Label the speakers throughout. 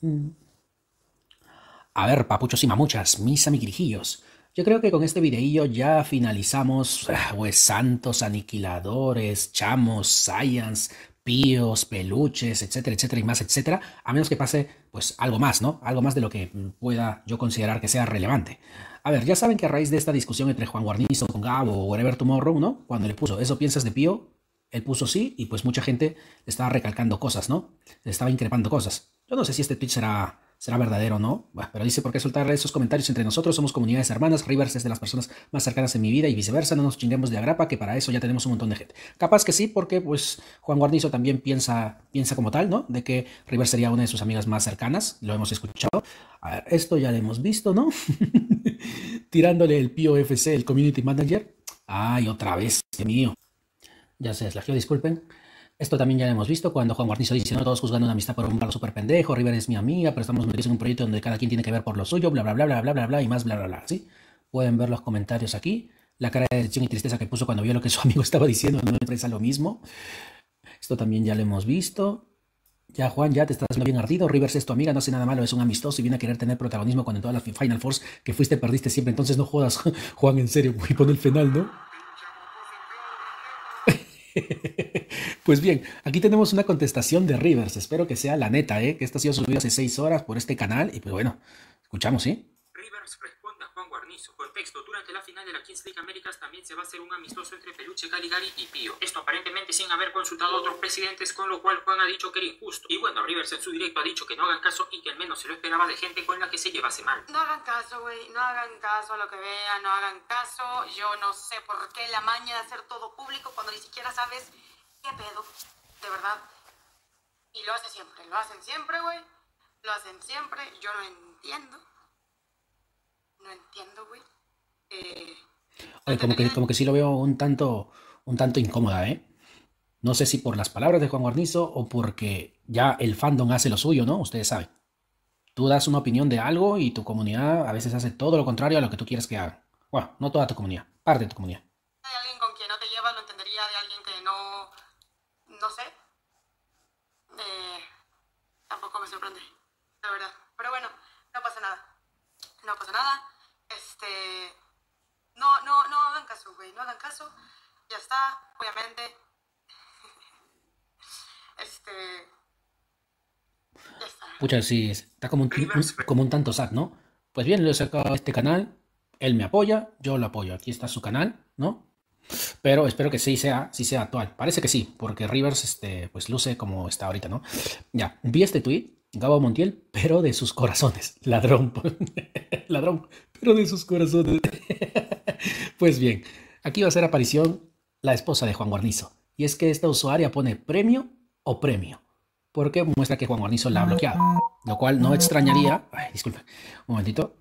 Speaker 1: Mm. A ver, papuchos y mamuchas, mis amigrijillos Yo creo que con este videillo ya finalizamos, ah, pues, santos, aniquiladores, chamos, science, píos, peluches, etcétera, etcétera y más, etcétera, a menos que pase pues algo más, ¿no? Algo más de lo que mm, pueda yo considerar que sea relevante. A ver, ya saben que a raíz de esta discusión entre Juan Guarnizo con Gabo o Whatever Tomorrow, ¿no? Cuando le puso, ¿eso piensas de pío? Él puso sí y pues mucha gente le estaba recalcando cosas, ¿no? Le estaba increpando cosas. Yo no sé si este tweet será, será verdadero o no, bueno, pero dice, ¿por qué soltar esos comentarios entre nosotros? Somos comunidades hermanas, Rivers es de las personas más cercanas en mi vida y viceversa, no nos chinguemos de agrapa, que para eso ya tenemos un montón de gente. Capaz que sí, porque pues Juan Guarnizo también piensa, piensa como tal, ¿no? De que Rivers sería una de sus amigas más cercanas, lo hemos escuchado. A ver, esto ya lo hemos visto, ¿no? Tirándole el POFC, el Community Manager. Ay, otra vez, mío. Ya se la disculpen. Esto también ya lo hemos visto cuando Juan Guarnizo dice, no todos juzgando una amistad por un barro súper pendejo, River es mi amiga, pero estamos metidos en un proyecto donde cada quien tiene que ver por lo suyo, bla, bla, bla, bla, bla, bla, y más, bla, bla, bla, ¿sí? Pueden ver los comentarios aquí, la cara de decepción y tristeza que puso cuando vio lo que su amigo estaba diciendo, no interesa lo mismo. Esto también ya lo hemos visto. Ya, Juan, ya te estás viendo bien ardido. Rivers es tu amiga, no hace nada malo, es un amistoso y viene a querer tener protagonismo cuando en toda la Final Force que fuiste perdiste siempre. Entonces no jodas, Juan, en serio, y pon el final, ¿no? Pues bien, aquí tenemos una contestación de Rivers. Espero que sea la neta, ¿eh? que esta ha sido subido hace seis horas por este canal. Y pues bueno, escuchamos, ¿sí? Rivers pues, su Contexto. Durante la final de la Kings League Américas también se va a hacer un amistoso entre Peluche, Caligari y Pío. Esto
Speaker 2: aparentemente sin haber consultado a otros presidentes, con lo cual Juan ha dicho que era injusto. Y bueno, Rivers en su directo ha dicho que no hagan caso y que al menos se lo esperaba de gente con la que se llevase mal. No hagan caso, güey. No hagan caso a lo que vean. No hagan caso. Yo no sé por qué la maña de hacer todo público cuando ni siquiera sabes qué pedo. De verdad. Y lo hace siempre. Lo hacen siempre, güey. Lo hacen siempre. Yo no entiendo no entiendo,
Speaker 1: güey. Eh, Oye, como que, como que sí lo veo un tanto, un tanto incómoda, ¿eh? No sé si por las palabras de Juan Guarnizo o porque ya el fandom hace lo suyo, ¿no? Ustedes saben. Tú das una opinión de algo y tu comunidad a veces hace todo lo contrario a lo que tú quieres que hagan. Bueno, no toda tu comunidad, parte de tu comunidad. De alguien con quien no te
Speaker 2: llevas lo entendería, de alguien que no. No sé. Eh, tampoco me sorprende, la verdad. Pero bueno, no pasa nada. No pasa nada. Este, no, no, no hagan caso, güey, no hagan caso, ya está, obviamente,
Speaker 1: este, está. Pucha, sí, está como un, como un tanto sad, ¿no? Pues bien, le he sacado este canal, él me apoya, yo lo apoyo, aquí está su canal, ¿no? Pero espero que sí sea, sí sea actual. Parece que sí, porque Rivers este, pues luce como está ahorita, ¿no? Ya, vi este tweet Gabo Montiel, pero de sus corazones. Ladrón, ladrón, pero de sus corazones. pues bien, aquí va a ser aparición la esposa de Juan Guarnizo. Y es que esta usuaria pone premio o premio, porque muestra que Juan Guarnizo la ha bloqueado. Lo cual no extrañaría. Ay, disculpen, un momentito.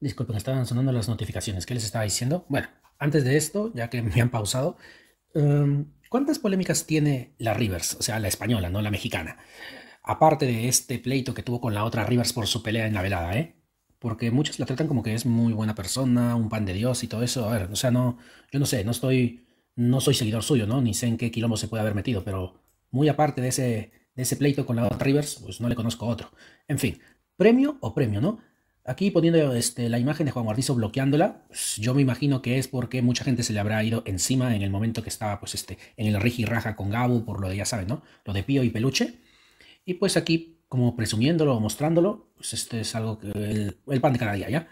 Speaker 1: Disculpen, estaban sonando las notificaciones. ¿Qué les estaba diciendo? Bueno, antes de esto, ya que me han pausado, em, ¿cuántas polémicas tiene la Rivers? O sea, la española, no la mexicana aparte de este pleito que tuvo con la otra Rivers por su pelea en la velada, ¿eh? Porque muchos la tratan como que es muy buena persona, un pan de Dios y todo eso. A ver, o sea, no, yo no sé, no estoy, no soy seguidor suyo, ¿no? Ni sé en qué quilombo se puede haber metido, pero muy aparte de ese, de ese pleito con la otra Rivers, pues no le conozco otro. En fin, premio o premio, ¿no? Aquí poniendo este, la imagen de Juan Guardizo bloqueándola, pues yo me imagino que es porque mucha gente se le habrá ido encima en el momento que estaba pues este, en el rigi raja con Gabu por lo de, ya saben, ¿no? Lo de Pío y Peluche. Y pues aquí, como presumiéndolo o mostrándolo, pues este es algo que el, pan de cada día, ¿ya?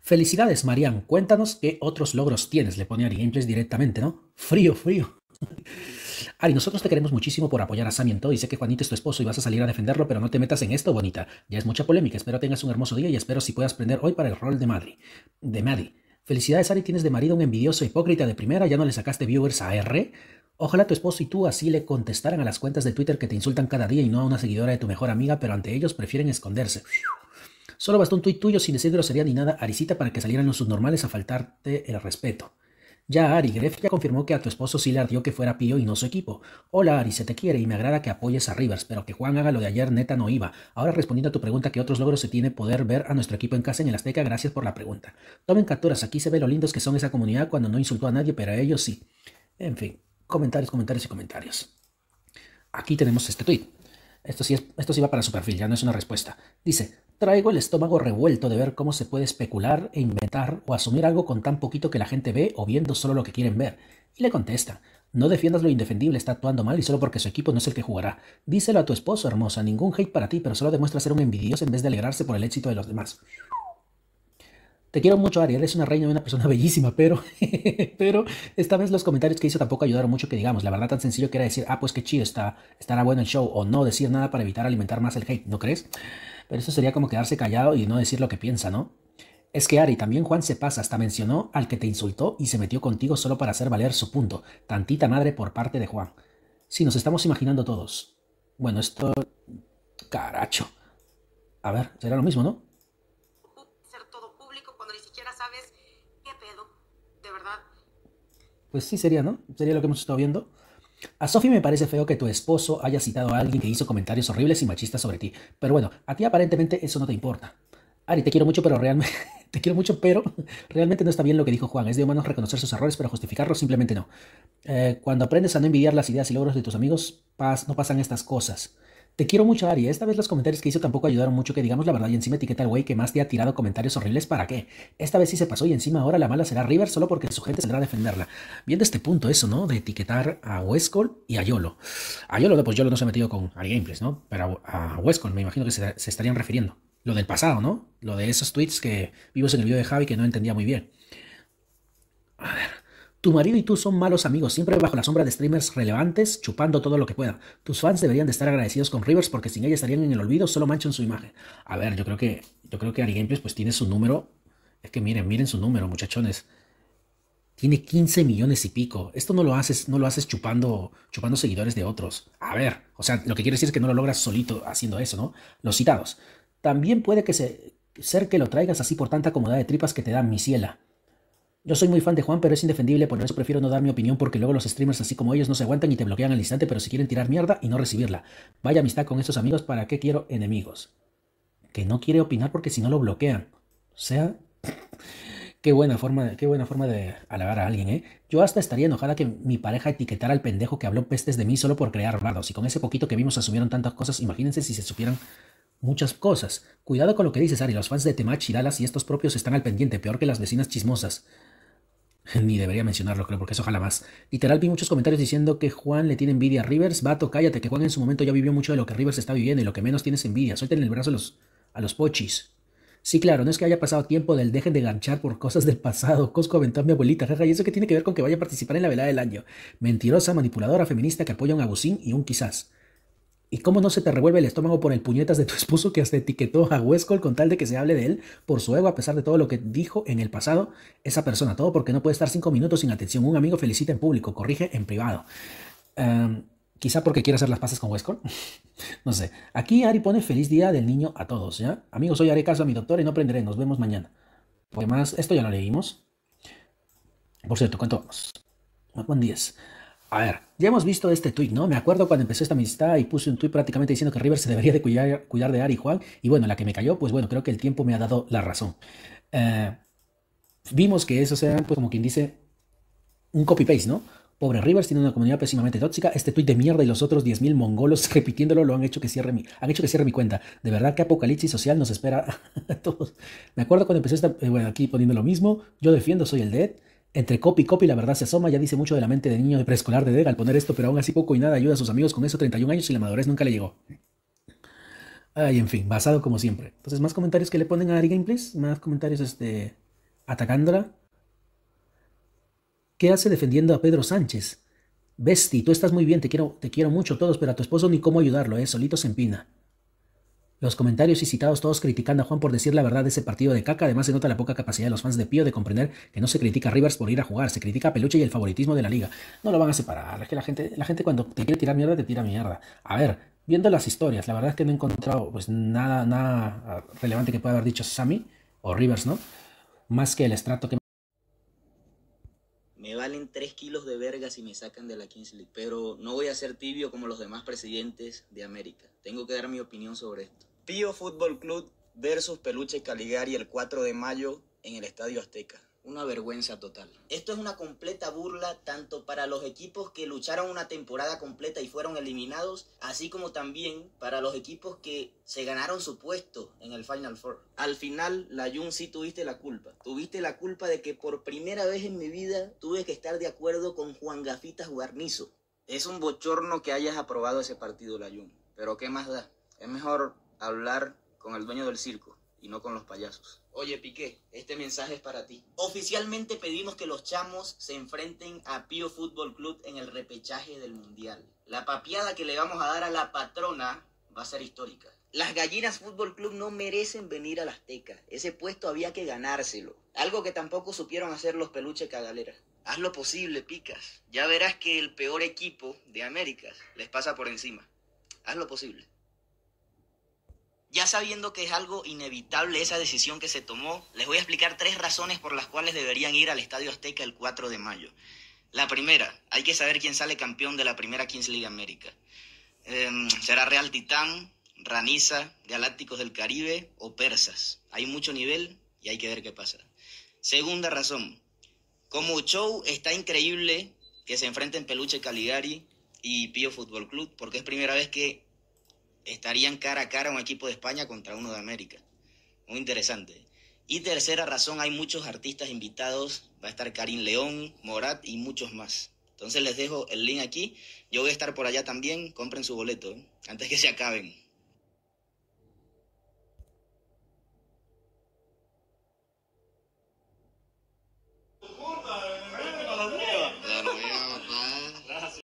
Speaker 1: Felicidades, Marian. Cuéntanos qué otros logros tienes. Le pone Ari Gameplays directamente, ¿no? Frío, frío. Ari, nosotros te queremos muchísimo por apoyar a Sammy en todo y sé que Juanito es tu esposo y vas a salir a defenderlo, pero no te metas en esto, bonita. Ya es mucha polémica. Espero tengas un hermoso día y espero si puedas aprender hoy para el rol de Madri. De Maddie. Felicidades, Ari, tienes de marido un envidioso e hipócrita de primera, ya no le sacaste viewers a R. Ojalá tu esposo y tú así le contestaran a las cuentas de Twitter que te insultan cada día y no a una seguidora de tu mejor amiga, pero ante ellos prefieren esconderse. Solo bastó un tuit tuyo sin decir grosería ni nada, Arisita, para que salieran los subnormales a faltarte el respeto. Ya Ari Greff ya confirmó que a tu esposo sí le ardió que fuera Pío y no su equipo. Hola Ari, se te quiere y me agrada que apoyes a Rivers, pero que Juan haga lo de ayer neta no iba. Ahora respondiendo a tu pregunta ¿qué otros logros se tiene poder ver a nuestro equipo en casa en el Azteca, gracias por la pregunta. Tomen capturas, aquí se ve lo lindos que son esa comunidad cuando no insultó a nadie, pero a ellos sí. En fin. Comentarios, comentarios y comentarios. Aquí tenemos este tweet. Esto sí, es, esto sí va para su perfil, ya no es una respuesta. Dice, traigo el estómago revuelto de ver cómo se puede especular e inventar o asumir algo con tan poquito que la gente ve o viendo solo lo que quieren ver. Y le contesta, no defiendas lo indefendible, está actuando mal y solo porque su equipo no es el que jugará. Díselo a tu esposo, hermosa, ningún hate para ti, pero solo demuestra ser un envidioso en vez de alegrarse por el éxito de los demás. Te quiero mucho, Ari. Eres una reina, una persona bellísima, pero, pero esta vez los comentarios que hizo tampoco ayudaron mucho que digamos. La verdad, tan sencillo que era decir, ah, pues qué chido, está, estará bueno el show, o no decir nada para evitar alimentar más el hate, ¿no crees? Pero eso sería como quedarse callado y no decir lo que piensa, ¿no? Es que Ari, también Juan se pasa, hasta mencionó al que te insultó y se metió contigo solo para hacer valer su punto. Tantita madre por parte de Juan. Si nos estamos imaginando todos. Bueno, esto. Caracho. A ver, será lo mismo, ¿no? ¿Qué pedo? De verdad. Pues sí, sería, ¿no? Sería lo que hemos estado viendo. A Sophie me parece feo que tu esposo haya citado a alguien que hizo comentarios horribles y machistas sobre ti. Pero bueno, a ti aparentemente eso no te importa. Ari, te quiero mucho, pero realmente te quiero mucho, pero realmente no está bien lo que dijo Juan. Es de humanos reconocer sus errores, pero justificarlos simplemente no. Eh, cuando aprendes a no envidiar las ideas y logros de tus amigos, no pasan estas cosas. Te quiero mucho, Ari. ¿eh? Esta vez los comentarios que hizo tampoco ayudaron mucho, que digamos la verdad, y encima etiqueta al güey que más te ha tirado comentarios horribles. ¿Para qué? Esta vez sí se pasó y encima ahora la mala será River solo porque su gente saldrá a defenderla. Viendo este punto, eso, ¿no? De etiquetar a Westcol y a Yolo. A Yolo, pues Yolo no se ha metido con Ari Gameplays, ¿no? Pero a Westcol me imagino que se, se estarían refiriendo. Lo del pasado, ¿no? Lo de esos tweets que vimos en el video de Javi que no entendía muy bien. A ver. Tu marido y tú son malos amigos, siempre bajo la sombra de streamers relevantes, chupando todo lo que puedan. Tus fans deberían de estar agradecidos con Rivers porque sin ella estarían en el olvido, solo manchan su imagen. A ver, yo creo que, yo creo que Ari Gameplays pues tiene su número. Es que miren, miren su número, muchachones. Tiene 15 millones y pico. Esto no lo haces, no lo haces chupando, chupando seguidores de otros. A ver, o sea, lo que quiere decir es que no lo logras solito haciendo eso, ¿no? Los citados. También puede que se, ser que lo traigas así por tanta comodidad de tripas que te da mi ciela. Yo soy muy fan de Juan, pero es indefendible, por eso prefiero no dar mi opinión porque luego los streamers así como ellos no se aguantan y te bloquean al instante, pero si quieren tirar mierda y no recibirla. Vaya amistad con estos amigos, ¿para qué quiero enemigos? Que no quiere opinar porque si no lo bloquean. O sea, qué buena forma, qué buena forma de alabar a alguien, ¿eh? Yo hasta estaría enojada que mi pareja etiquetara al pendejo que habló pestes de mí solo por crear armados. Y con ese poquito que vimos asumieron tantas cosas, imagínense si se supieran muchas cosas. Cuidado con lo que dices, Ari. Los fans de Temach, Chiralas y estos propios están al pendiente, peor que las vecinas chismosas. Ni debería mencionarlo, creo, porque eso ojalá más. Literal, vi muchos comentarios diciendo que Juan le tiene envidia a Rivers. Vato, cállate, que Juan en su momento ya vivió mucho de lo que Rivers está viviendo y lo que menos tiene es envidia. Suelten el brazo a los, a los pochis. Sí, claro, no es que haya pasado tiempo del dejen de ganchar por cosas del pasado. Cosco aventó a mi abuelita, jaja, y eso que tiene que ver con que vaya a participar en la velada del año. Mentirosa, manipuladora, feminista que apoya a un abusín y un quizás. ¿Y cómo no se te revuelve el estómago por el puñetas de tu esposo que hasta etiquetó a Westcott con tal de que se hable de él por su ego a pesar de todo lo que dijo en el pasado esa persona? Todo porque no puede estar cinco minutos sin atención. Un amigo felicita en público, corrige en privado. Em, quizá porque quiere hacer las pasas con Westcott. no sé. Aquí Ari pone feliz día del niño a todos, ¿ya? Amigos, hoy haré caso a mi doctor y no aprenderé. Nos vemos mañana. Por más, esto ya lo leímos. Por cierto, ¿cuánto vamos? Buen 10. A ver, ya hemos visto este tuit, ¿no? Me acuerdo cuando empezó esta amistad y puse un tuit prácticamente diciendo que River se debería de cuidar, de Ari Juan. Y bueno, la que me cayó, pues bueno, creo que el tiempo me ha dado la razón. Eh, vimos que eso era pues como quien dice, un copy-paste, ¿no? Pobre Rivers tiene una comunidad pésimamente tóxica. Este tuit de mierda y los otros 10.000 mongolos repitiéndolo lo han hecho que cierre mi, que cierre mi cuenta. De verdad ¿qué apocalipsis social nos espera a todos. Me acuerdo cuando empezó esta, eh, bueno, aquí poniendo lo mismo. Yo defiendo, soy el dead. Entre copy y copy, la verdad se asoma, ya dice mucho de la mente de niño de preescolar de Dega al poner esto, pero aún así poco y nada ayuda a sus amigos con eso 31 años y la madurez nunca le llegó. Ay, en fin, basado como siempre. Entonces, más comentarios que le ponen a Ari Gameplays, más comentarios este, atacándola. ¿Qué hace defendiendo a Pedro Sánchez? Besti, tú estás muy bien, te quiero, te quiero mucho todos, pero a tu esposo ni cómo ayudarlo, ¿eh? solito se empina. Los comentarios y citados todos criticando a Juan por decir la verdad de ese partido de caca. Además se nota la poca capacidad de los fans de Pío de comprender que no se critica a Rivers por ir a jugar, se critica a Peluche y el favoritismo de la liga. No lo van a separar, es que la gente, la gente cuando te quiere tirar mierda, te tira mierda. A ver, viendo las historias, la verdad es que no he encontrado pues nada, nada relevante que pueda haber dicho Sammy o Rivers, ¿no? Más que el estrato que...
Speaker 2: Me valen 3 kilos de verga si me sacan de la Kings pero no voy a ser tibio como los demás presidentes de América. Tengo que dar mi opinión sobre esto. Pío Fútbol Club versus Peluche Caligari el 4 de mayo en el Estadio Azteca. Una vergüenza total. Esto es una completa burla tanto para los equipos que lucharon una temporada completa y fueron eliminados, así como también para los equipos que se ganaron su puesto en el Final Four. Al final, la Jun sí tuviste la culpa. Tuviste la culpa de que por primera vez en mi vida tuve que estar de acuerdo con Juan Gafita Guarnizo. Es un bochorno que hayas aprobado ese partido, la Pero ¿qué más da? Es mejor hablar con el dueño del circo y no con los payasos. Oye, Piqué, este mensaje es para ti. Oficialmente pedimos que los chamos se enfrenten a Pío Fútbol Club en el repechaje del Mundial. La papiada que le vamos a dar a la patrona va a ser histórica. Las gallinas Fútbol Club no merecen venir a la Azteca. Ese puesto había que ganárselo. Algo que tampoco supieron hacer los peluches cagaleras. Haz lo posible, Picas. Ya verás que el peor equipo de América les pasa por encima. Haz lo posible. Ya sabiendo que es algo inevitable esa decisión que se tomó, les voy a explicar tres razones por las cuales deberían ir al Estadio Azteca el 4 de mayo. La primera, hay que saber quién sale campeón de la primera Kings League América. Em, ¿Será Real Titán, Raniza, Galácticos del Caribe o Persas? Hay mucho nivel y hay que ver qué pasa. Segunda razón, como show está increíble que se enfrenten Peluche Caligari y Pío Fútbol Club, porque es primera vez que estarían cara a cara un equipo de España contra uno de América. Muy interesante. Y tercera razón, hay muchos artistas invitados. Va a estar Karim León, Morat y muchos más. Entonces les dejo el link aquí. Yo voy a estar por allá también. Compren su boleto ¿eh? antes que se acaben.